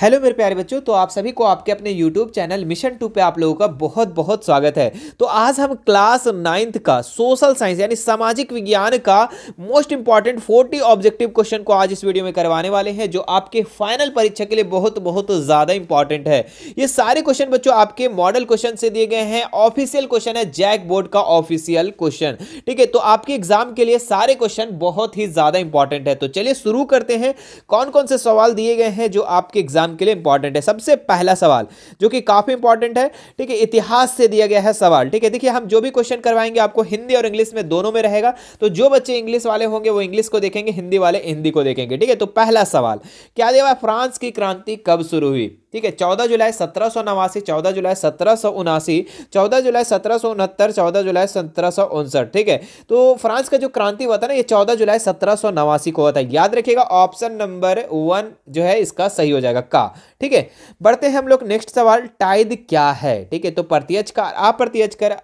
hello मेरे प्यारे बच्चों तो आप सभी को आपके अपने यूट्यूब चैनल मिशन टू पे आप लोगों का बहुत बहुत स्वागत है तो आज हम क्लास नाइन्थ का सोशल साइंस यानी सामाजिक विज्ञान का most important forty objective question को आज इस वीडियो में करवाने वाले हैं जो आपके फाइनल परीक्षा के लिए बहुत बहुत ज़्यादा इंपॉर्टेंट है ये सारे क्वेश्चन बच्चों आपके मॉडल क्वेश्चन से दिए गए हैं ऑफिशियल क्वेश्चन है जैक बोर्ड का ऑफिशियल क्वेश्चन ठीक है तो आपके एग्जाम के लिए सारे क्वेश्चन बहुत ही ज़्यादा इंपॉर्टेंट है तो चलिए शुरू करते हैं कौन कौन से सवाल दिए गए हैं जो आपके एग्जाम एग्जाम के लिए इंपॉर्टेंट है सबसे पहला सवाल जो कि काफ़ी इंपॉर्टेंट है ठीक है इतिहास से दिया गया है सवाल ठीक है देखिए हम जो भी क्वेश्चन करवाएंगे आपको हिंदी और इंग्लिश में दोनों में रहेगा तो जो बच्चे इंग्लिश वाले होंगे वो इंग्लिश को देखेंगे हिंदी वाले हिंदी को देखेंगे ठीक है तो पहला सवाल क्या देवा फ्रांस की क्रांति कब शुरू हुई ठीक है चौदह जुलाई सत्रह सौ नवासी चौदह जुलाई सत्रह सौ उनासी चौदह जुलाई सत्रह सौ उनहत्तर चौदह जुलाई सत्रह सौ उनसठ ठीक है तो फ्रांस का जो क्रांति हुआ था ना ये चौदह जुलाई सत्रह सौ नवासी को हुआ था याद रखिएगा ऑप्शन नंबर वन जो है इसका सही हो जाएगा का ठीक है बढ़ते हैं हम लोग नेक्स्ट सवाल टाइद क्या है ठीक है तो प्रत्यक्ष कर अप्रत्यक्ष कर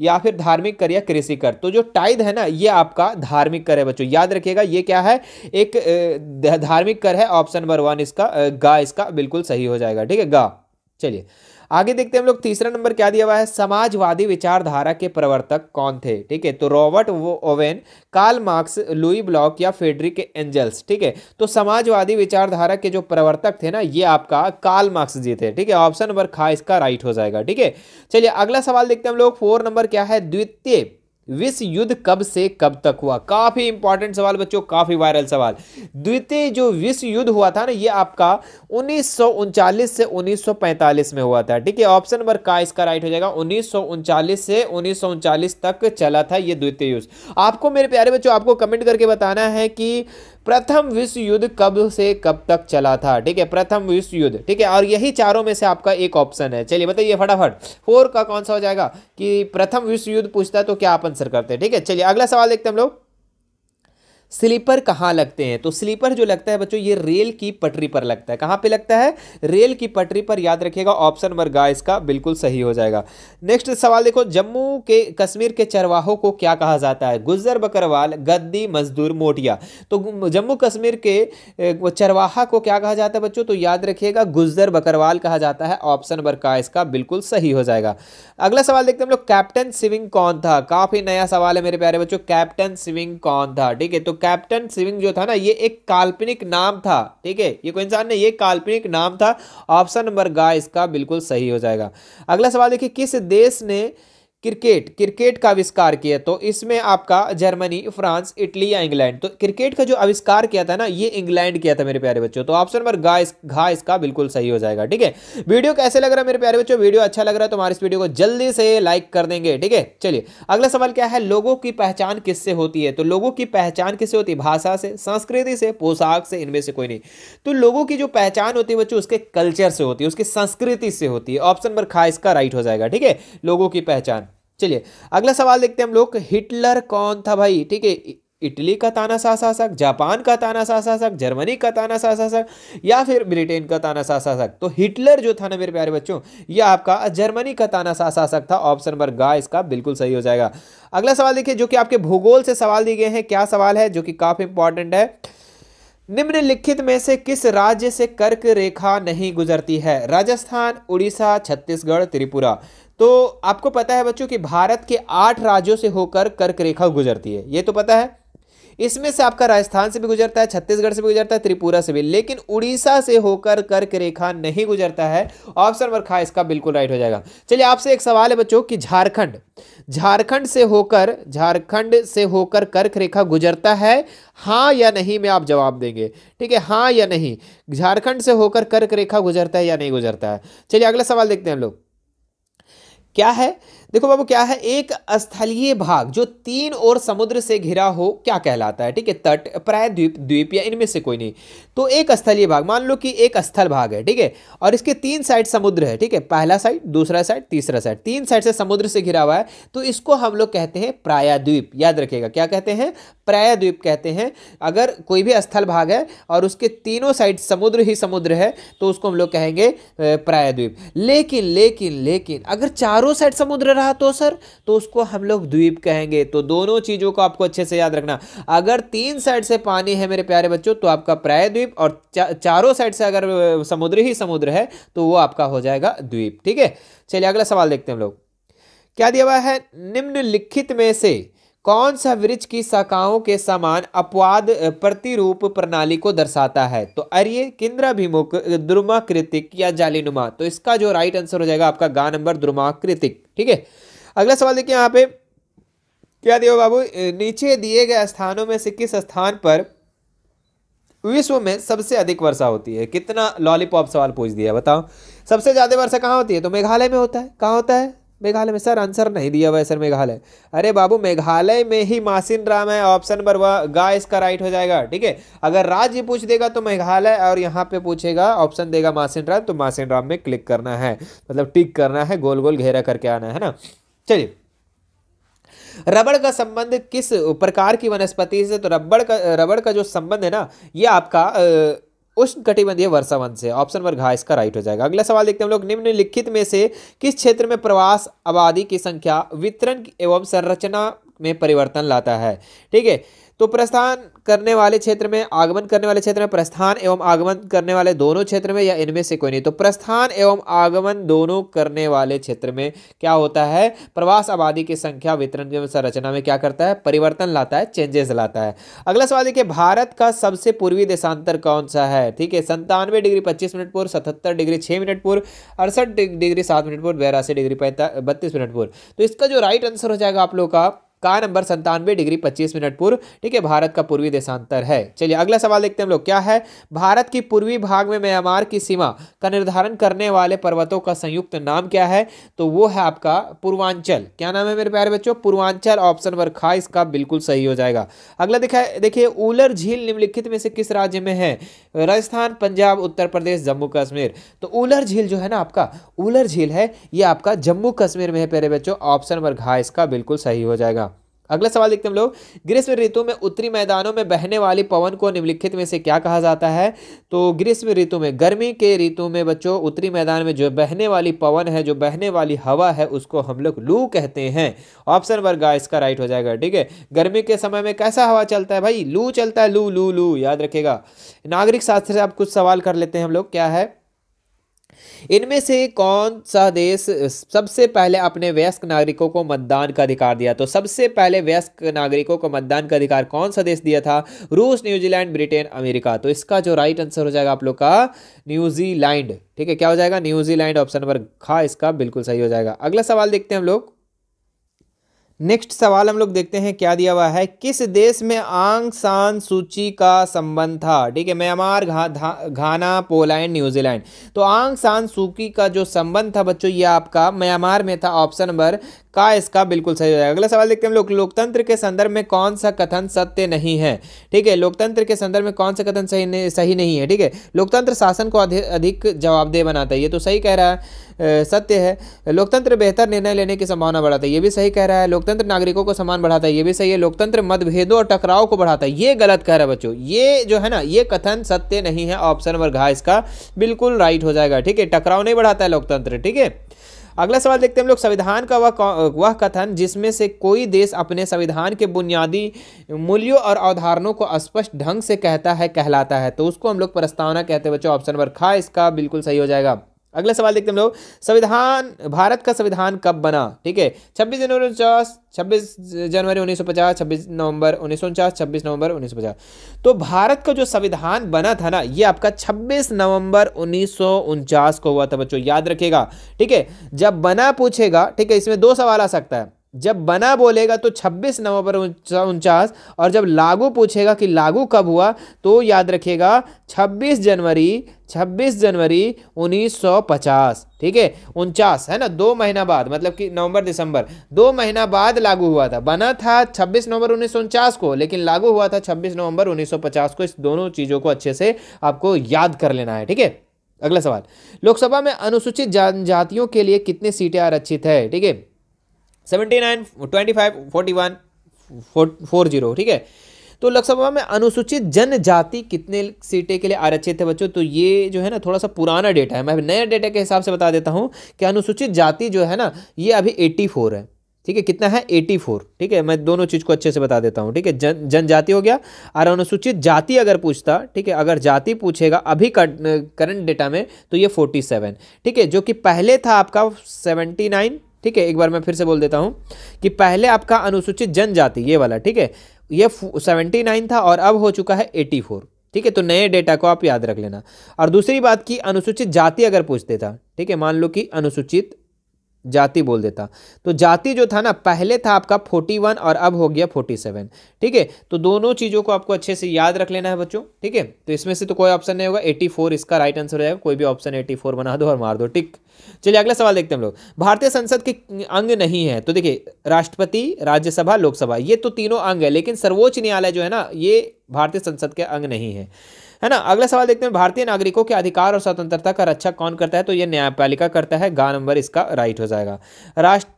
या फिर धार्मिक कर या कृषि कर तो जो टाइद है ना ये आपका धार्मिक कर है बच्चों याद रखिएगा ये क्या है एक धार्मिक कर है ऑप्शन नंबर वन इसका गा इसका बिल्कुल सही हो जाएगा ठीक है गा चलिए आगे देखते हैं हम लोग तीसरा नंबर क्या दिया हुआ है समाजवादी विचारधारा के प्रवर्तक कौन थे ठीक है तो Robert Owen Karl Marx Louis Blanc या फेडरिक एंजल्स ठीक है तो समाजवादी विचारधारा के जो प्रवर्तक थे ना ये आपका कार्ल मार्क्स जी थे ठीक है ऑप्शन नंबर खा इसका राइट हो जाएगा ठीक है चलिए अगला सवाल देखते हैं हम लोग फोर नंबर क्या है द्वितीय विश्व युद्ध कब से कब तक हुआ काफ़ी इंपॉर्टेंट सवाल बच्चों काफ़ी वायरल सवाल द्वितीय जो विश्व युद्ध हुआ था ना ये आपका उन्नीस से 1945 में हुआ था ठीक है ऑप्शन नंबर का इसका राइट हो जाएगा उन्नीस से उन्नीस तक चला था ये द्वितीय युद्ध आपको मेरे प्यारे बच्चों आपको कमेंट करके बताना है कि प्रथम विश्व युद्ध कब से कब तक चला था ठीक है प्रथम विश्व युद्ध ठीक है और यही चारों में से आपका एक ऑप्शन है चलिए बताइए फटाफट फोर का कौन सा हो जाएगा कि प्रथम विश्व युद्ध पूछता है तो क्या आप आंसर करते हैं ठीक है चलिए अगला सवाल देखते हैं हम लोग स्लीपर कहाँ लगते हैं तो स्लीपर जो लगता है बच्चों ये रेल की पटरी पर लगता है कहाँ पे लगता है रेल की पटरी पर याद रखिएगा ऑप्शन नंबर गा इसका बिल्कुल सही हो जाएगा नेक्स्ट सवाल देखो जम्मू के कश्मीर के चरवाहों को क्या कहा जाता है गुजर बकरवाल गद्दी मजदूर मोटिया तो जम्मू कश्मीर के चरवाहा को क्या कहा जाता है बच्चों तो याद रखिएगा गुजर बकरवाल कहा जाता है ऑप्शन नंबर का इसका बिल्कुल सही हो जाएगा अगला सवाल देखते हैं हम लोग कैप्टन सिविंग कौन था काफ़ी नया सवाल है मेरे प्यारे बच्चों कैप्टन सिविंग कौन था ठीक है तो कैप्टन सिविंग जो था ना ये एक काल्पनिक नाम था ठीक है ये कोई इंसान नहीं ये काल्पनिक नाम था ऑप्शन नंबर गा इसका बिल्कुल सही हो जाएगा अगला सवाल देखिए किस देश ने क्रिकेट क्रिकेट का आविष्कार किया तो इसमें आपका जर्मनी फ्रांस इटली या इंग्लैंड तो क्रिकेट का जो आविष्कार किया था ना ये इंग्लैंड किया था मेरे प्यारे बच्चों तो ऑप्शन नंबर गा इस, घा इसका बिल्कुल सही हो जाएगा ठीक है वीडियो कैसे लग रहा है मेरे प्यारे बच्चों वीडियो अच्छा लग रहा है तो हमारे इस वीडियो को जल्दी से लाइक कर देंगे ठीक है चलिए अगला सवाल क्या है लोगों की पहचान किससे होती है तो लोगों की पहचान किससे होती है भाषा से संस्कृति से पोशाक से इनमें से कोई नहीं तो लोगों की जो पहचान होती है बच्चों उसके कल्चर से होती है उसकी संस्कृति से होती है ऑप्शन नंबर खा इसका राइट हो जाएगा ठीक है लोगों की पहचान चलिए अगला सवाल देखते हैं हम लोग हिटलर कौन था भाई ठीक है इटली का ताना शासक जापान का ताना शासक जर्मनी का ताना शासक या फिर ब्रिटेन का ताना शासक तो हिटलर जो था ना मेरे प्यारे बच्चों ये आपका जर्मनी का ताना शासक था ऑप्शन नंबर गा इसका बिल्कुल सही हो जाएगा अगला सवाल देखिए जो कि आपके भूगोल से सवाल दिए गए हैं क्या सवाल है जो कि काफ़ी इंपॉर्टेंट है निम्नलिखित में से किस राज्य से कर्क रेखा नहीं गुजरती है राजस्थान उड़ीसा छत्तीसगढ़ त्रिपुरा तो आपको पता है बच्चों कि भारत के आठ राज्यों से होकर कर्क रेखा गुजरती है ये तो पता है इसमें से आपका राजस्थान से भी गुजरता है छत्तीसगढ़ से भी गुजरता है त्रिपुरा से भी लेकिन उड़ीसा से होकर कर्क रेखा नहीं गुजरता है ऑप्शन नंबर खा इसका बिल्कुल राइट हो जाएगा चलिए आपसे एक सवाल है बच्चों कि झारखंड झारखंड से होकर झारखंड से होकर कर्क रेखा गुजरता है हाँ या नहीं में आप जवाब देंगे ठीक है हाँ या नहीं झारखंड से होकर कर्क रेखा गुजरता है या नहीं गुजरता है चलिए अगला सवाल देखते हैं हम लोग क्या है देखो बाबू क्या है एक स्थलीय भाग जो तीन और समुद्र से घिरा हो क्या कहलाता है ठीक है तट प्राय द्वीप द्वीप या इनमें से कोई नहीं तो एक स्थलीय भाग मान लो कि एक स्थल भाग है ठीक है और इसके तीन साइड समुद्र है ठीक है पहला साइड दूसरा साइड तीसरा साइड तीन साइड से समुद्र से घिरा हुआ है तो इसको हम लोग कहते हैं प्रायाद्वीप याद रखिएगा क्या कहते हैं प्रायाद्वीप कहते हैं अगर कोई भी स्थल भाग है और उसके तीनों साइड समुद्र ही समुद्र है तो उसको हम लोग कहेंगे प्रायाद्वीप लेकिन लेकिन लेकिन अगर चारों साइड समुद्र रहा तो सर तो उसको हम लोग द्वीप कहेंगे तो दोनों चीज़ों को आपको अच्छे से याद रखना अगर तीन साइड से पानी है मेरे प्यारे बच्चों तो आपका प्रायद्वीप और चा, चारों साइड से अगर समुद्र ही समुद्र है तो वो आपका हो जाएगा द्वीप ठीक है चलिए अगला सवाल देखते हैं हम लोग क्या दिया हुआ है निम्नलिखित में से कौन सा वृक्ष की शाखाओं के समान अपवाद प्रतिरूप प्रणाली को दर्शाता है तो अर्य किन्द्राभिमुख द्रुमाकृतिक या जालीनुमा तो इसका जो राइट आंसर हो जाएगा आपका गा नंबर द्रुमाकृतिक ठीक है अगला सवाल देखिए यहाँ पे क्या दिया बाबू नीचे दिए गए स्थानों में से किस स्थान पर विश्व में सबसे अधिक वर्षा होती है कितना लॉलीपॉप सवाल पूछ दिया बताओ सबसे ज़्यादा वर्षा कहाँ होती है तो मेघालय में होता है कहाँ होता है मेघालय में सर आंसर नहीं दिया हुआ है सर मेघालय अरे बाबू मेघालय में ही मासिन राम है ऑप्शन नंबर गा इसका राइट हो जाएगा ठीक है अगर राज्य पूछ देगा तो मेघालय और यहाँ पे पूछेगा ऑप्शन देगा मासिन राम तो मासिन राम में क्लिक करना है मतलब टिक करना है गोल गोल घेरा करके आना है ना चलिए रबड़ का संबंध किस प्रकार की वनस्पति से तो रबड़ का रबड़ का जो संबंध है ना ये आपका आ, उष्ण कटिबंधीय वन से ऑप्शन नंबर घा हाँ, इसका राइट हो जाएगा अगला सवाल देखते हैं हम लोग निम्नलिखित में से किस क्षेत्र में प्रवास आबादी की संख्या वितरण एवं संरचना में परिवर्तन लाता है ठीक है तो प्रस्थान करने वाले क्षेत्र में आगमन करने वाले क्षेत्र में प्रस्थान एवं आगमन करने वाले दोनों क्षेत्र में या इनमें से कोई नहीं तो प्रस्थान एवं आगमन दोनों करने वाले क्षेत्र में क्या होता है प्रवास आबादी की संख्या वितरण की संरचना में क्या करता है परिवर्तन लाता है चेंजेस लाता है अगला सवाल देखिए भारत का सबसे पूर्वी देशांतर कौन सा है ठीक है संतानवे डिग्री पच्चीस मिनट पूर्व सतहत्तर डिग्री छः मिनट पूर्व अड़सठ डिग्री सात मिनट पूर्व बयासी डिग्री बत्तीस मिनट पूर्व तो इसका जो राइट आंसर हो जाएगा आप लोग का कहा नंबर संतानवे डिग्री पच्चीस मिनट पूर्व ठीक है भारत का पूर्वी देशांतर है चलिए अगला सवाल देखते हैं हम लोग क्या है भारत की पूर्वी भाग में म्यांमार की सीमा का निर्धारण करने वाले पर्वतों का संयुक्त नाम क्या है तो वो है आपका पूर्वांचल क्या नाम है मेरे प्यारे बच्चों पूर्वांचल ऑप्शन नंबर खा हाँ, इसका बिल्कुल सही हो जाएगा अगला देखा देखिए उलर झील निम्नलिखित में से किस राज्य में है राजस्थान पंजाब उत्तर प्रदेश जम्मू कश्मीर तो उलर झील जो है ना आपका उलर झील है ये आपका जम्मू कश्मीर में है प्यारे बच्चों ऑप्शन नंबर घा हाँ, इसका बिल्कुल सही हो जाएगा अगला सवाल देखते हैं हम लोग ग्रीष्म ऋतु में उत्तरी मैदानों में बहने वाली पवन को निम्नलिखित में से क्या कहा जाता है तो ग्रीष्म ऋतु में गर्मी के ऋतु में बच्चों उत्तरी मैदान में जो बहने वाली पवन है जो बहने वाली हवा है उसको हम लोग लू कहते हैं ऑप्शन वर्ग इसका राइट हो जाएगा ठीक है गर्मी के समय में कैसा हवा चलता है भाई लू चलता है लू लू लू याद रखेगा नागरिक शास्त्र से आप कुछ सवाल कर लेते हैं हम लोग क्या है इनमें से कौन सा देश सबसे पहले अपने वयस्क नागरिकों को मतदान का अधिकार दिया तो सबसे पहले वयस्क नागरिकों को मतदान का अधिकार कौन सा देश दिया था रूस न्यूजीलैंड ब्रिटेन अमेरिका तो इसका जो राइट आंसर हो जाएगा आप लोग का न्यूजीलैंड ठीक है क्या हो जाएगा न्यूजीलैंड ऑप्शन नंबर खा इसका बिल्कुल सही हो जाएगा अगला सवाल देखते हैं हम लोग नेक्स्ट सवाल हम लोग देखते हैं क्या दिया हुआ है किस देश में आंग सान सूची का संबंध था ठीक है म्यांमार घा, घाना पोलैंड न्यूजीलैंड तो आंग सान सूची का जो संबंध था बच्चों ये आपका म्यांमार में था ऑप्शन नंबर का इसका बिल्कुल सही हो जाएगा अगला सवाल देखते हैं हम लोग लोकतंत्र के संदर्भ में कौन सा कथन सत्य नहीं है ठीक है लोकतंत्र के संदर्भ में कौन सा कथन सही नहीं, सही नहीं है ठीक है लोकतंत्र शासन को अधिक जवाबदेह बनाता है ये तो सही कह रहा है सत्य है लोकतंत्र बेहतर निर्णय लेने की संभावना बढ़ाता है ये भी सही कह रहा है लोकतंत्र नागरिकों को समान बढ़ाता है ये भी सही है लोकतंत्र मतभेदों और टकराव को बढ़ाता है ये गलत कह रहा है बच्चों ये जो है ना ये कथन सत्य नहीं है ऑप्शन नंबर घा इसका बिल्कुल राइट हो जाएगा ठीक है टकराव नहीं बढ़ाता है लोकतंत्र ठीक है अगला सवाल देखते हैं हम लोग संविधान का वह वह कथन जिसमें से कोई देश अपने संविधान के बुनियादी मूल्यों और अवधारणों को स्पष्ट ढंग से कहता है कहलाता है तो उसको हम लोग प्रस्तावना कहते हैं बच्चों ऑप्शन नंबर खा इसका बिल्कुल सही हो जाएगा अगला सवाल देखते हम लोग संविधान भारत का संविधान कब बना ठीक है 26 जनवरी उनचास छब्बीस जनवरी 1950 26 नवंबर उन्नीस सौ उनचास छब्बीस नवंबर 1950 तो भारत का जो संविधान बना था ना ये आपका 26 नवंबर उन्नीस को हुआ था बच्चों याद रखेगा ठीक है जब बना पूछेगा ठीक है इसमें दो सवाल आ सकता है जब बना बोलेगा तो 26 नवंबर उनचास और जब लागू पूछेगा कि लागू कब हुआ तो याद रखिएगा 26 जनवरी 26 जनवरी 1950 ठीक है उनचास है ना दो महीना बाद मतलब कि नवंबर दिसंबर दो महीना बाद लागू हुआ था बना था 26 नवंबर उन्नीस को लेकिन लागू हुआ था 26 नवंबर 1950 को इस दोनों चीज़ों को अच्छे से आपको याद कर लेना है ठीक है अगला सवाल लोकसभा में अनुसूचित जनजातियों के लिए कितनी सीटें आरक्षित है ठीक है seventy nine twenty five forty one four zero ठीक है तो लोकसभा में अनुसूचित जनजाति कितने सीटें के लिए आरक्षित है बच्चों तो ये जो है ना थोड़ा सा पुराना डेटा है मैं नया डेटा के हिसाब से बता देता हूँ कि अनुसूचित जाति जो है ना ये अभी एटी फोर है ठीक है कितना है एटी फोर ठीक है मैं दोनों चीज़ को अच्छे से बता देता हूँ ठीक है जन जनजाति हो गया और अनुसूचित जाति अगर पूछता ठीक है अगर जाति पूछेगा अभी करंट डेटा में तो ये फोर्टी सेवन ठीक है जो कि पहले था आपका सेवेंटी नाइन ठीक है एक बार मैं फिर से बोल देता हूँ कि पहले आपका अनुसूचित जनजाति ये वाला ठीक है ये सेवेंटी नाइन था और अब हो चुका है एटी फोर ठीक है तो नए डेटा को आप याद रख लेना और दूसरी बात की अनुसूचित जाति अगर पूछते था ठीक है मान लो कि अनुसूचित जाति बोल देता तो जाति जो था ना पहले था आपका फोर्टी वन और अब हो गया फोर्टी सेवन ठीक है तो दोनों चीज़ों को आपको अच्छे से याद रख लेना है बच्चों ठीक है तो इसमें से तो कोई ऑप्शन नहीं होगा एटी फोर इसका राइट आंसर हो जाएगा कोई भी ऑप्शन एटी फोर बना दो और मार दो ठीक चलिए अगला सवाल देखते हैं हम लोग भारतीय संसद के अंग नहीं है तो देखिए राष्ट्रपति राज्यसभा लोकसभा ये तो तीनों अंग है लेकिन सर्वोच्च न्यायालय जो है ना ये भारतीय संसद के अंग नहीं है है ना अगला सवाल देखते हैं भारतीय नागरिकों के अधिकार और स्वतंत्रता का रक्षा कौन करता है तो यह न्यायपालिका करता है गा नंबर इसका राइट हो जाएगा राष्ट्र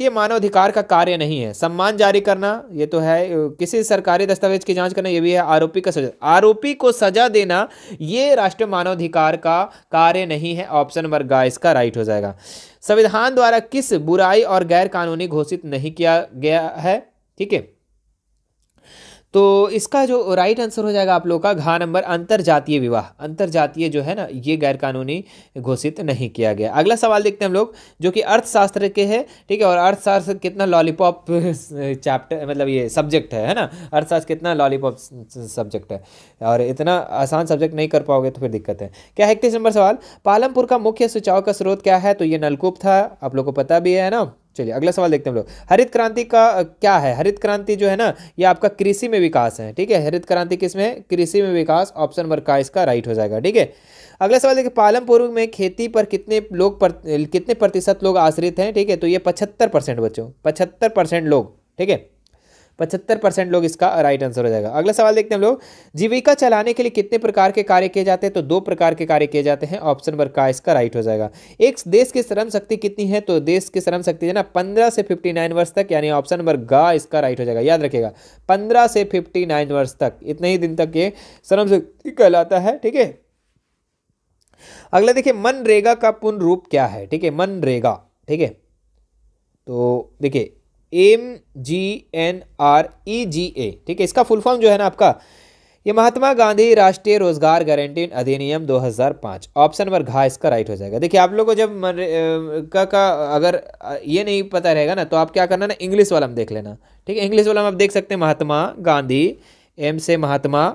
राष्ट्रीय मानवाधिकार का कार्य नहीं है सम्मान जारी करना ये तो है किसी सरकारी दस्तावेज की जांच करना ये भी है आरोपी का सजा आरोपी को सजा देना ये राष्ट्रीय मानवाधिकार का कार्य नहीं है ऑप्शन नंबर गा इसका राइट हो जाएगा संविधान द्वारा किस बुराई और गैर कानूनी घोषित नहीं किया गया है ठीक है तो इसका जो राइट आंसर हो जाएगा आप लोग का घा नंबर अंतर जातीय विवाह अंतर जातीय जो है ना ये गैरकानूनी घोषित नहीं किया गया अगला सवाल देखते हैं हम लोग जो कि अर्थशास्त्र के है ठीक है और अर्थशास्त्र कितना लॉलीपॉप चैप्टर मतलब ये सब्जेक्ट है है ना अर्थशास्त्र कितना लॉलीपॉप सब्जेक्ट है और इतना आसान सब्जेक्ट नहीं कर पाओगे तो फिर दिक्कत है क्या है इकतीस नंबर सवाल पालमपुर का मुख्य सुचाव का स्रोत क्या है तो ये नलकूप था आप लोग को पता भी है ना चलिए अगला सवाल देखते हैं हम लोग हरित क्रांति का क्या है हरित क्रांति जो है ना ये आपका कृषि में विकास है ठीक है हरित क्रांति किस में कृषि में विकास ऑप्शन नंबर का इसका राइट हो जाएगा ठीक है अगला सवाल देखिए पालमपुर में खेती पर कितने लोग पर, कितने प्रतिशत लोग आश्रित हैं ठीक है तो ये पचहत्तर परसेंट बच्चों पचहत्तर परसेंट लोग ठीक है पचहत्तर परसेंट लोग इसका राइट आंसर हो जाएगा अगला सवाल देखते हैं हम लोग जीविका चलाने के लिए कितने प्रकार के कार्य किए जाते हैं तो दो प्रकार के कार्य किए जाते हैं ऑप्शन नंबर का इसका राइट हो जाएगा एक देश की श्रम शक्ति कितनी है तो देश की श्रम शक्ति है ना पंद्रह से फिफ्टी नाइन वर्ष तक यानी ऑप्शन नंबर गा इसका राइट हो जाएगा याद रखेगा पंद्रह से फिफ्टी नाइन वर्ष तक इतने ही दिन तक ये श्रम शक्ति कहलाता है ठीक है अगला देखिए मनरेगा का पूर्ण रूप क्या है ठीक है मनरेगा ठीक है तो देखिए M G N R E G A ठीक है इसका फुल फॉर्म जो है ना आपका ये महात्मा गांधी राष्ट्रीय रोजगार गारंटी अधिनियम 2005 ऑप्शन नंबर घा इसका राइट हो जाएगा देखिए आप लोगों को जब मन का, का अगर ये नहीं पता रहेगा ना तो आप क्या करना ना इंग्लिश वाला हम देख लेना ठीक है इंग्लिश वाला हम आप देख सकते हैं महात्मा गांधी एम से महात्मा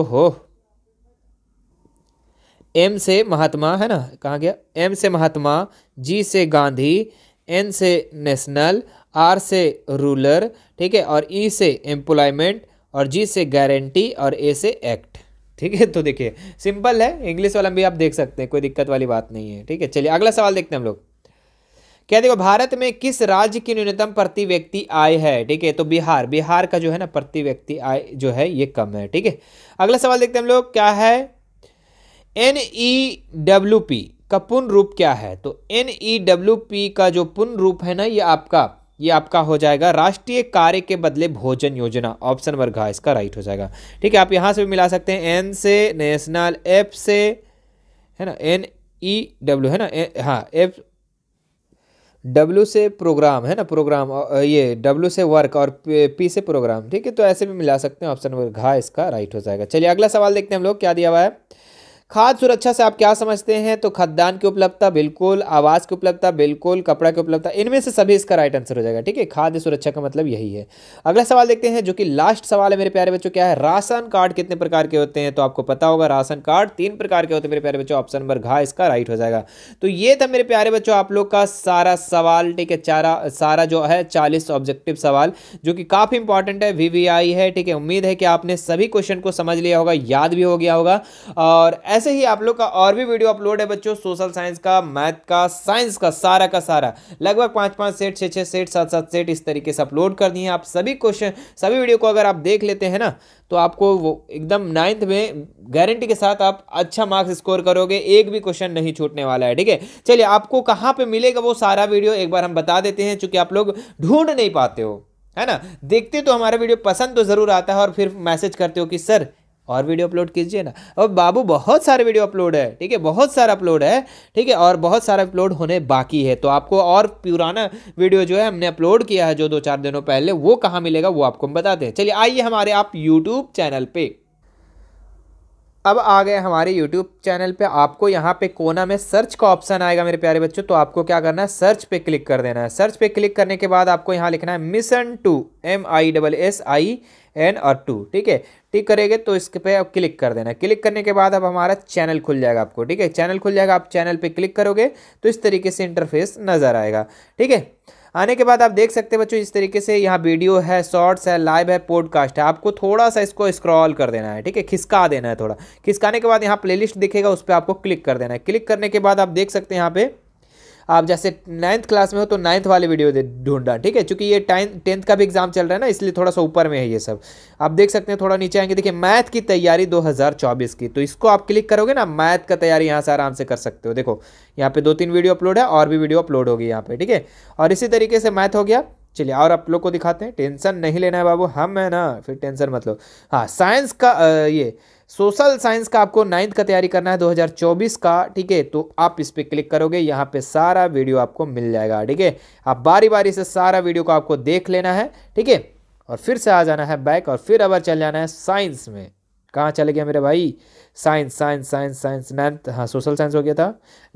ओहो एम से महात्मा है ना कहाँ गया एम से महात्मा जी से गांधी एन से नेशनल आर से रूलर ठीक है और ई से एम्प्लॉयमेंट और जी से गारंटी और ए से एक्ट ठीक है तो देखिए सिंपल है इंग्लिश वाला भी आप देख सकते हैं कोई दिक्कत वाली बात नहीं है ठीक है चलिए अगला सवाल देखते हैं हम लोग क्या देखो भारत में किस राज्य की न्यूनतम प्रति व्यक्ति आय है ठीक है तो बिहार बिहार का जो है ना प्रति व्यक्ति आय जो है ये कम है ठीक है अगला सवाल देखते हैं हम लोग क्या है एन ई डब्ल्यू पी का पूर्ण रूप क्या है तो एन ई डब्ल्यू पी का जो पूर्ण रूप है ना ये आपका ये आपका हो जाएगा राष्ट्रीय कार्य के बदले भोजन योजना ऑप्शन वर्ग घा इसका राइट हो जाएगा ठीक है आप यहाँ से भी मिला सकते हैं एन से नेशनल एफ से है ना एन ई डब्ल्यू है ना हाँ एफ डब्ल्यू से प्रोग्राम है ना प्रोग्राम ये डब्ल्यू से वर्क और पी से प्रोग्राम ठीक है तो ऐसे भी मिला सकते हैं ऑप्शन नंबर घा इसका राइट हो जाएगा चलिए अगला सवाल देखते हैं हम लोग क्या दिया हुआ है खाद्य सुरक्षा से आप क्या समझते हैं तो खाद्यान्न की उपलब्धता बिल्कुल आवास की उपलब्धता बिल्कुल कपड़ा की उपलब्धता इनमें से सभी इसका राइट आंसर हो जाएगा ठीक है खाद्य सुरक्षा का मतलब यही है अगला सवाल देखते हैं जो कि लास्ट सवाल है मेरे प्यारे बच्चों क्या है राशन कार्ड कितने प्रकार के होते हैं तो आपको पता होगा राशन कार्ड तीन प्रकार के होते हैं मेरे प्यारे बच्चों ऑप्शन नंबर घा इसका राइट हो जाएगा तो ये था मेरे प्यारे बच्चों आप लोग का सारा सवाल ठीक है चारा सारा जो है चालीस ऑब्जेक्टिव सवाल जो कि काफ़ी इंपॉर्टेंट है वी है ठीक है उम्मीद है कि आपने सभी क्वेश्चन को समझ लिया होगा याद भी हो गया होगा और ऐसे ऐसे ही आप लोग का और भी वीडियो अपलोड है बच्चों सोशल साइंस का मैथ का साइंस का सारा का सारा लगभग पांच पांच सेट छह छह सेट सात सात सेट इस तरीके से अपलोड कर दिए आप सभी क्वेश्चन सभी वीडियो को अगर आप देख लेते हैं ना तो आपको वो एकदम नाइन्थ में गारंटी के साथ आप अच्छा मार्क्स स्कोर करोगे एक भी क्वेश्चन नहीं छूटने वाला है ठीक है चलिए आपको कहाँ पे मिलेगा वो सारा वीडियो एक बार हम बता देते हैं चूंकि आप लोग ढूंढ नहीं पाते हो है ना देखते तो हमारा वीडियो पसंद तो ज़रूर आता है और फिर मैसेज करते हो कि सर और वीडियो अपलोड कीजिए ना अब बाबू बहुत सारे वीडियो अपलोड है ठीक है बहुत सारा अपलोड है ठीक है और बहुत सारा अपलोड होने बाकी है तो आपको और पुराना वीडियो जो है हमने अपलोड किया है जो दो चार दिनों पहले वो कहाँ मिलेगा वो आपको हम बताते हैं चलिए आइए हमारे आप यूट्यूब चैनल पर अब आ गए हमारे YouTube चैनल पे आपको यहाँ पे कोना में सर्च का ऑप्शन आएगा मेरे प्यारे बच्चों तो आपको क्या करना है सर्च पे क्लिक कर देना है सर्च पे क्लिक करने के बाद आपको यहाँ लिखना है mission two M I double S I N और टू ठीक है टिक करेंगे तो इसके पे अब क्लिक कर देना क्लिक करने के बाद अब हमारा चैनल खुल जाएगा आपको ठीक है चैनल खुल जाएगा आप चैनल पर क्लिक करोगे तो इस तरीके से इंटरफेस नज़र आएगा ठीक है आने के बाद आप देख सकते हैं बच्चों इस तरीके से यहाँ वीडियो है शॉर्ट्स है लाइव है पॉडकास्ट है आपको थोड़ा सा इसको स्क्रॉल कर देना है ठीक है खिसका देना है थोड़ा खिसकाने के बाद यहाँ प्लेलिस्ट दिखेगा उस पर आपको क्लिक कर देना है क्लिक करने के बाद आप देख सकते हैं यहाँ पे आप जैसे नाइन्थ क्लास में हो तो नाइन्थ वाले वीडियो ढूंढना ठीक है चूंकि ये टाइन टेंथ का भी एग्जाम चल रहा है ना इसलिए थोड़ा सा ऊपर में है ये सब आप देख सकते हैं थोड़ा नीचे आएंगे देखिए मैथ की तैयारी 2024 की तो इसको आप क्लिक करोगे ना मैथ का तैयारी यहाँ से आराम से कर सकते हो देखो यहाँ पे दो तीन वीडियो अपलोड है और भी वीडियो अपलोड होगी यहाँ पे ठीक है और इसी तरीके से मैथ हो गया चलिए और आप लोग को दिखाते हैं टेंशन नहीं लेना है बाबू हम है ना फिर टेंशन मत लो हाँ साइंस का ये सोशल साइंस का आपको नाइन्थ का तैयारी करना है 2024 का ठीक है तो आप इस पर क्लिक करोगे यहाँ पे सारा वीडियो आपको मिल जाएगा ठीक है आप बारी बारी से सारा वीडियो को आपको देख लेना है ठीक है और फिर से आ जाना है बैक और फिर अब चल जाना है साइंस में कहाँ चले गया मेरे भाई science science science science ninth हाँ सोशल साइंस हो गया था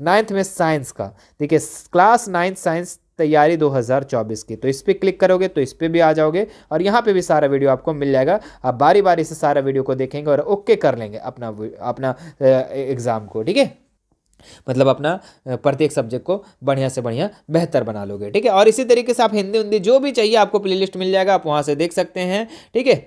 नाइन्थ में साइंस का देखिए क्लास नाइन्थ साइंस तैयारी 2024 की तो इस पर क्लिक करोगे तो इस पर भी आ जाओगे और यहाँ पे भी सारा वीडियो आपको मिल जाएगा आप बारी बारी से सारा वीडियो को देखेंगे और ओके कर लेंगे अपना अपना एग्ज़ाम को ठीक है मतलब अपना प्रत्येक सब्जेक्ट को बढ़िया से बढ़िया बेहतर बना लोगे ठीक है और इसी तरीके से आप हिंदी उन्दी जो भी चाहिए आपको प्लेलिस्ट मिल जाएगा आप वहाँ से देख सकते हैं ठीक है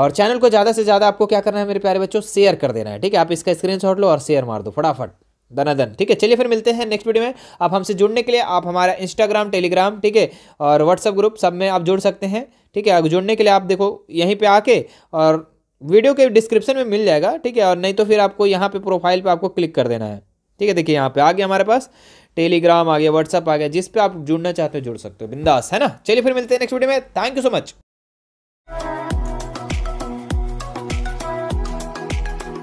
और चैनल को ज़्यादा से ज़्यादा आपको क्या करना है मेरे प्यारे बच्चों शेयर कर देना है ठीक है आप इसका स्क्रीनशॉट लो और शेयर मार दो फटाफट धनाधन ठीक है चलिए फिर मिलते हैं नेक्स्ट वीडियो में आप हमसे जुड़ने के लिए आप हमारा इंस्टाग्राम टेलीग्राम ठीक है और व्हाट्सअप ग्रुप सब में आप जुड़ सकते हैं ठीक है जुड़ने के लिए आप देखो यहीं पे आके और वीडियो के डिस्क्रिप्शन में मिल जाएगा ठीक है और नहीं तो फिर आपको यहाँ पे प्रोफाइल पे आपको क्लिक कर देना है ठीक है देखिए यहाँ पे आ गया हमारे पास टेलीग्राम आ गया व्हाट्सअप आ गया जिस पे आप जुड़ना चाहते हो जुड़ सकते हो बिंदास है ना चलिए फिर मिलते हैं नेक्स्ट वीडियो में थैंक यू सो मच